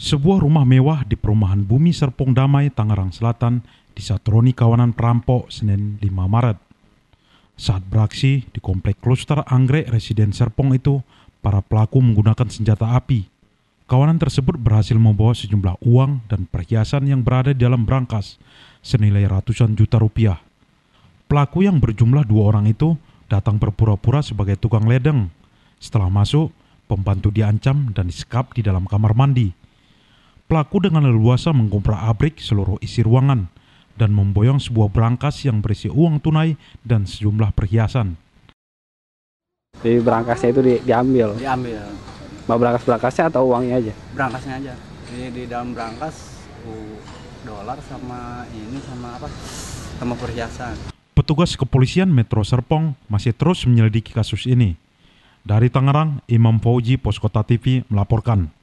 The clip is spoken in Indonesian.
Sebuah rumah mewah di perumahan Bumi Serpong Damai, Tangerang Selatan disatroni kawanan perampok Senin 5 Maret. Saat beraksi di komplek Kloster Anggrek Residen Serpong itu, para pelaku menggunakan senjata api. Kawanan tersebut berhasil membawa sejumlah uang dan perhiasan yang berada di dalam berangkas senilai ratusan juta rupiah. Pelaku yang berjumlah dua orang itu datang berpura-pura sebagai tukang ledeng. Setelah masuk, pembantu diancam dan disekap di dalam kamar mandi Pelaku dengan leluasa mengomprak-abrik seluruh isi ruangan dan memboyong sebuah berangkas yang berisi uang tunai dan sejumlah perhiasan. Jadi berangkasnya itu di, diambil? Diambil. Mau berangkas-berangkasnya atau uangnya aja? Berangkasnya aja. Ini di dalam berangkas dolar sama ini sama apa? Sama perhiasan. Petugas kepolisian Metro Serpong masih terus menyelidiki kasus ini. Dari Tangerang, Imam Fauji, Poskota TV melaporkan.